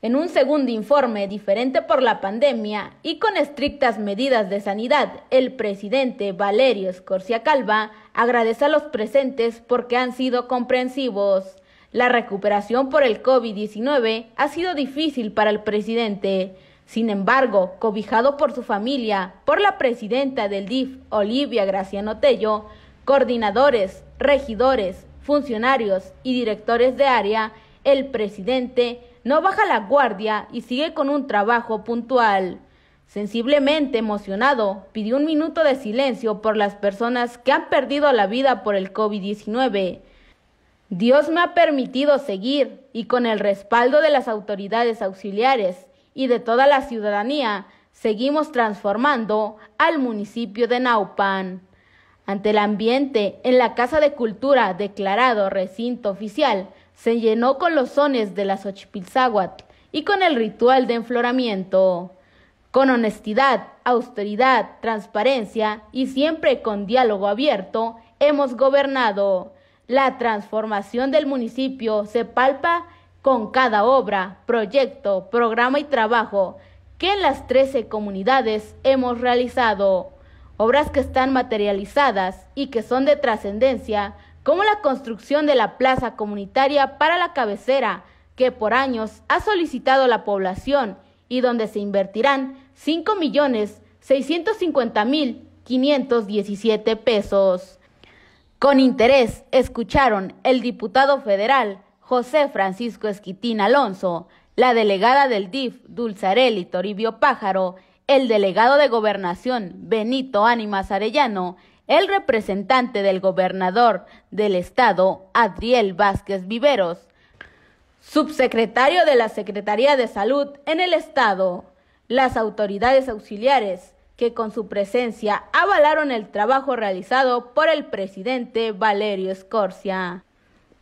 En un segundo informe, diferente por la pandemia y con estrictas medidas de sanidad, el presidente Valerio Escorcia Calva agradece a los presentes porque han sido comprensivos. La recuperación por el COVID-19 ha sido difícil para el presidente. Sin embargo, cobijado por su familia, por la presidenta del DIF, Olivia Graciano Tello, coordinadores, regidores, funcionarios y directores de área, el presidente no baja la guardia y sigue con un trabajo puntual. Sensiblemente emocionado, pidió un minuto de silencio por las personas que han perdido la vida por el COVID-19. Dios me ha permitido seguir y con el respaldo de las autoridades auxiliares y de toda la ciudadanía, seguimos transformando al municipio de Naupan. Ante el ambiente en la Casa de Cultura declarado recinto oficial, se llenó con los sones de la Xochipilzáhuatl y con el ritual de enfloramiento. Con honestidad, austeridad, transparencia y siempre con diálogo abierto, hemos gobernado. La transformación del municipio se palpa con cada obra, proyecto, programa y trabajo que en las 13 comunidades hemos realizado. Obras que están materializadas y que son de trascendencia como la construcción de la plaza comunitaria para la cabecera, que por años ha solicitado la población y donde se invertirán 5.650.517 millones mil pesos. Con interés escucharon el diputado federal José Francisco Esquitín Alonso, la delegada del DIF Dulzarelli Toribio Pájaro, el delegado de Gobernación Benito Ánimas Arellano el representante del gobernador del estado, Adriel Vázquez Viveros, subsecretario de la Secretaría de Salud en el estado, las autoridades auxiliares, que con su presencia avalaron el trabajo realizado por el presidente Valerio Escorcia.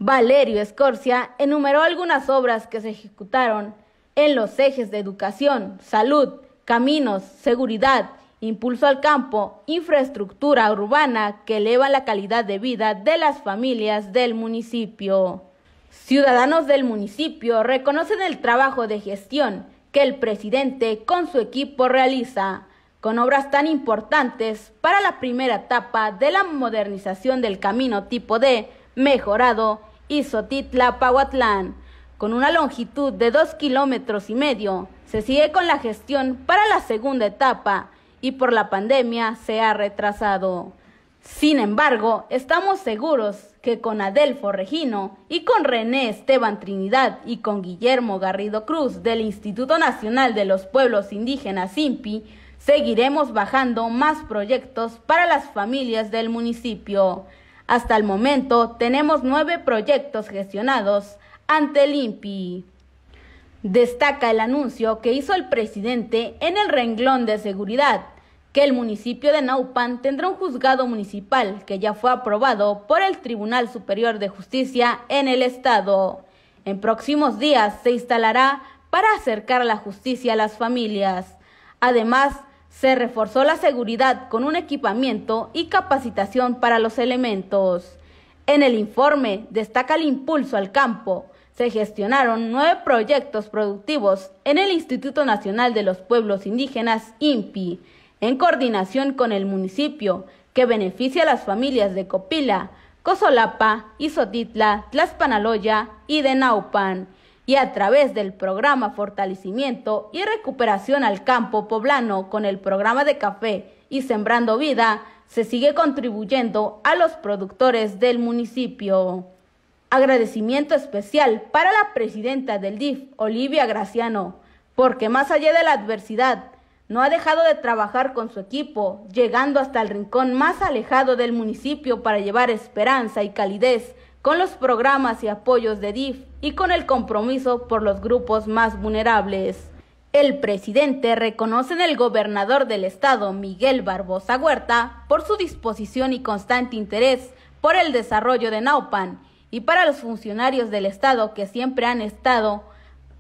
Valerio Escorcia enumeró algunas obras que se ejecutaron en los ejes de educación, salud, caminos, seguridad impulso al campo, infraestructura urbana que eleva la calidad de vida de las familias del municipio. Ciudadanos del municipio reconocen el trabajo de gestión que el presidente con su equipo realiza, con obras tan importantes para la primera etapa de la modernización del camino tipo D mejorado Izotitla-Pahuatlán, con una longitud de dos kilómetros y medio. Se sigue con la gestión para la segunda etapa, y por la pandemia se ha retrasado. Sin embargo, estamos seguros que con Adelfo Regino y con René Esteban Trinidad y con Guillermo Garrido Cruz del Instituto Nacional de los Pueblos Indígenas INPI, seguiremos bajando más proyectos para las familias del municipio. Hasta el momento tenemos nueve proyectos gestionados ante el INPI. Destaca el anuncio que hizo el presidente en el renglón de seguridad que el municipio de Naupan tendrá un juzgado municipal que ya fue aprobado por el Tribunal Superior de Justicia en el Estado. En próximos días se instalará para acercar la justicia a las familias. Además, se reforzó la seguridad con un equipamiento y capacitación para los elementos. En el informe destaca el impulso al campo. Se gestionaron nueve proyectos productivos en el Instituto Nacional de los Pueblos Indígenas, INPI, en coordinación con el municipio, que beneficia a las familias de Copila, Cosolapa, Izotitla, Tlaspanaloya y de Naupan, y a través del programa Fortalecimiento y Recuperación al Campo Poblano con el programa de café y Sembrando Vida, se sigue contribuyendo a los productores del municipio. Agradecimiento especial para la presidenta del DIF, Olivia Graciano, porque más allá de la adversidad, no ha dejado de trabajar con su equipo, llegando hasta el rincón más alejado del municipio para llevar esperanza y calidez con los programas y apoyos de DIF y con el compromiso por los grupos más vulnerables. El presidente reconoce en el gobernador del estado, Miguel Barbosa Huerta, por su disposición y constante interés por el desarrollo de Naupan y para los funcionarios del estado que siempre han estado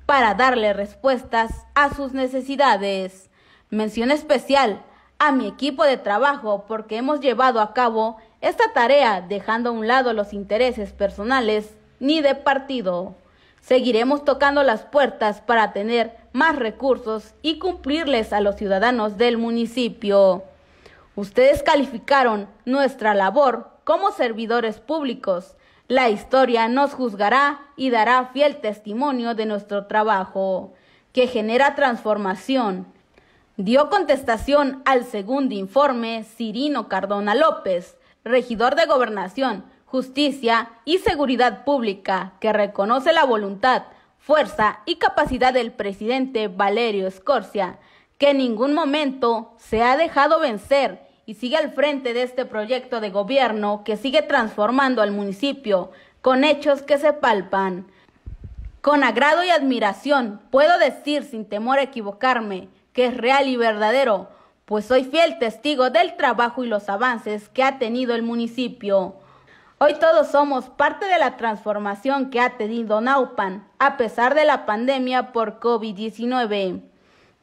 para darle respuestas a sus necesidades. Mención especial a mi equipo de trabajo porque hemos llevado a cabo esta tarea dejando a un lado los intereses personales ni de partido. Seguiremos tocando las puertas para tener más recursos y cumplirles a los ciudadanos del municipio. Ustedes calificaron nuestra labor como servidores públicos. La historia nos juzgará y dará fiel testimonio de nuestro trabajo, que genera transformación, dio contestación al segundo informe Cirino Cardona López, regidor de Gobernación, Justicia y Seguridad Pública, que reconoce la voluntad, fuerza y capacidad del presidente Valerio Escorcia, que en ningún momento se ha dejado vencer y sigue al frente de este proyecto de gobierno que sigue transformando al municipio con hechos que se palpan. Con agrado y admiración puedo decir sin temor a equivocarme que es real y verdadero, pues soy fiel testigo del trabajo y los avances que ha tenido el municipio. Hoy todos somos parte de la transformación que ha tenido Naupan, a pesar de la pandemia por COVID-19.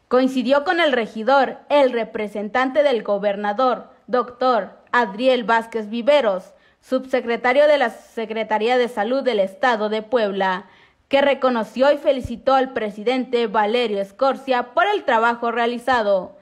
Coincidió con el regidor, el representante del gobernador, doctor Adriel Vázquez Viveros, subsecretario de la Secretaría de Salud del Estado de Puebla, que reconoció y felicitó al presidente Valerio Escorcia por el trabajo realizado.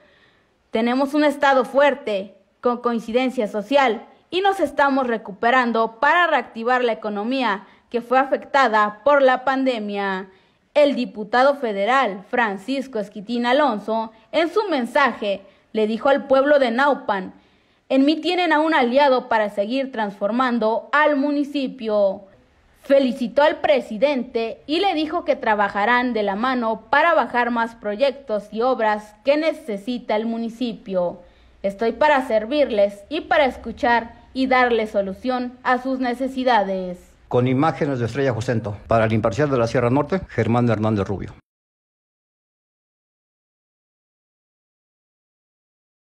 Tenemos un Estado fuerte, con coincidencia social, y nos estamos recuperando para reactivar la economía que fue afectada por la pandemia. El diputado federal Francisco Esquitín Alonso, en su mensaje, le dijo al pueblo de Naupan, en mí tienen a un aliado para seguir transformando al municipio felicitó al presidente y le dijo que trabajarán de la mano para bajar más proyectos y obras que necesita el municipio. Estoy para servirles y para escuchar y darle solución a sus necesidades. Con imágenes de Estrella Josento, para el imparcial de la Sierra Norte, Germán Hernández Rubio.